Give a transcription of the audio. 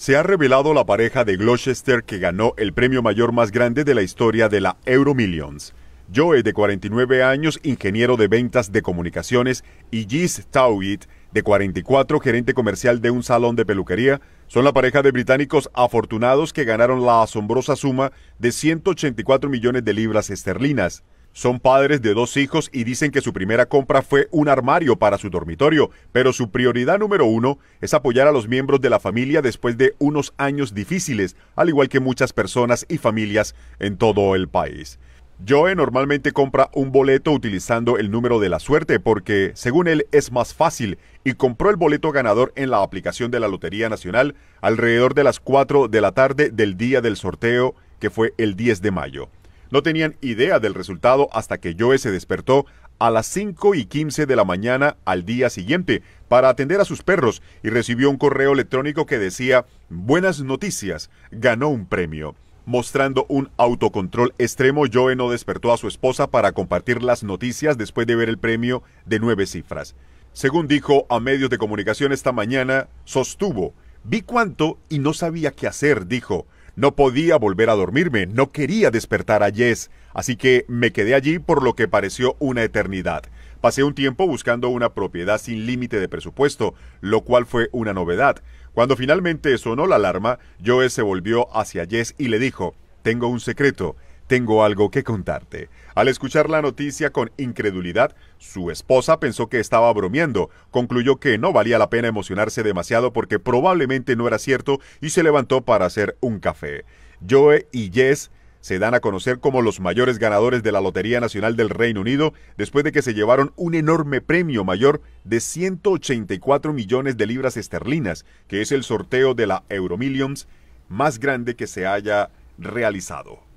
se ha revelado la pareja de Gloucester que ganó el premio mayor más grande de la historia de la Euromillions. Joe, de 49 años, ingeniero de ventas de comunicaciones, y Gis Tawit, de 44, gerente comercial de un salón de peluquería, son la pareja de británicos afortunados que ganaron la asombrosa suma de 184 millones de libras esterlinas. Son padres de dos hijos y dicen que su primera compra fue un armario para su dormitorio, pero su prioridad número uno es apoyar a los miembros de la familia después de unos años difíciles, al igual que muchas personas y familias en todo el país. Joe normalmente compra un boleto utilizando el número de la suerte porque, según él, es más fácil y compró el boleto ganador en la aplicación de la Lotería Nacional alrededor de las 4 de la tarde del día del sorteo, que fue el 10 de mayo. No tenían idea del resultado hasta que Joe se despertó a las 5 y 15 de la mañana al día siguiente para atender a sus perros y recibió un correo electrónico que decía Buenas noticias, ganó un premio. Mostrando un autocontrol extremo, Joe no despertó a su esposa para compartir las noticias después de ver el premio de nueve cifras. Según dijo a medios de comunicación esta mañana, sostuvo, vi cuánto y no sabía qué hacer, dijo. No podía volver a dormirme, no quería despertar a Jess, así que me quedé allí por lo que pareció una eternidad. Pasé un tiempo buscando una propiedad sin límite de presupuesto, lo cual fue una novedad. Cuando finalmente sonó la alarma, Joe se volvió hacia Jess y le dijo, Tengo un secreto, tengo algo que contarte. Al escuchar la noticia con incredulidad, su esposa pensó que estaba bromeando, concluyó que no valía la pena emocionarse demasiado porque probablemente no era cierto y se levantó para hacer un café. Joe y Jess se dan a conocer como los mayores ganadores de la Lotería Nacional del Reino Unido después de que se llevaron un enorme premio mayor de 184 millones de libras esterlinas, que es el sorteo de la Euromillions más grande que se haya realizado.